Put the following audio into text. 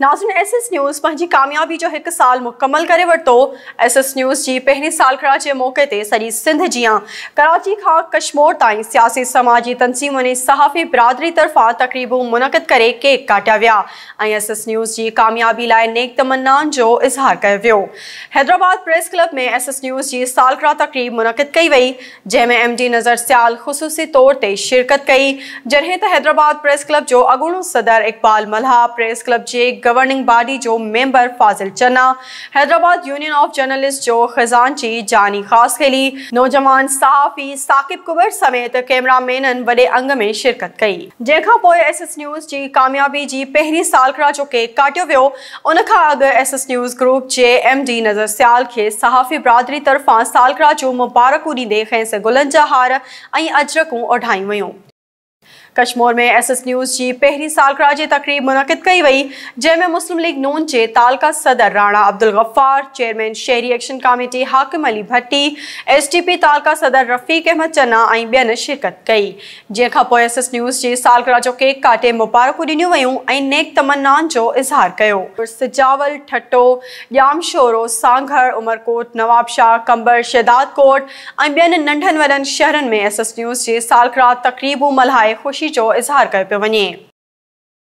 नाजुन S S news पाँच कामयाबी जो एक साल मुकम्मल कर वरतो एस एस न्यूज़ की पहिरीं सालगिरह के मौक़े से सारी सिंध जिया कराची खां कश्मोर त्यासी समाजी तनज़ीमुनि ने सहाफ़ी बिरादरी तरफा तकरीबू मुनद कर केक काटिया वह एस एस न्यूज़ की कामयाबी लाइ नेक तमन्नान जो इज़हार कर वो हैदराबाद प्रेस क्लब में एस एस न्यूज़ की सालगिरह तक़रीब मुनद कई वही जैमें एम डी नज़र सियाल खसूस तौर पर शिरकत कई जैसे त हैदराबाद प्रेस क्लब जो अॻूणो सदर इक़बाल मल्हा प्रेस क्लब के गवर्निंग बॉडी जो member Fazil Channa Hyderabad union of journalist जो खजानची जानी खास खेली नौजवान सहाफ़ी साकिब कुबर समेत कैमरा वे अंग में शिरकत कई जंहिंखां एस एस न्यूज़ की कामयाबी की पेरी सालगिरह जो केक काटो वो उन अग S S News group J M D Nazar Sial के सहाफ़ी बरादरी तरफा सालगिरह जो मुबारकू डींदे खैस गुलन जहा हार ऐं अजरकूं कश्मीर में एस एस न्यूज़ जी पहली सालकराज तकरीब मुनद कई वही जैमें मुस्लिम लीग नून के तालका सदर राणा अब्दुल गफ्फार चेयरमैन शहरी action committee Hakim Ali Bhatti S T P तालका सदर रफ़ीक अहमद चन्ना ऐं ॿियनि शिरकत कई जंहिंखां एस एस न्यूज़ की सालकरा जो केक काटे मुबारकूं ॾिनियूं वयूं नेक तमन्नानि जो इज़हार कयो सिजावल ठट्टो ॼाम शोरो सांघर उमरकोट नवाबशाह कंबर शहदादकोट ऐं ॿियनि नंढनि वॾनि शहरनि में एस एस न्यूज़ की सालकरा तकरीबूं मल्हाए ख़ुशी ख़ुशी जो इज़हार कर पे वे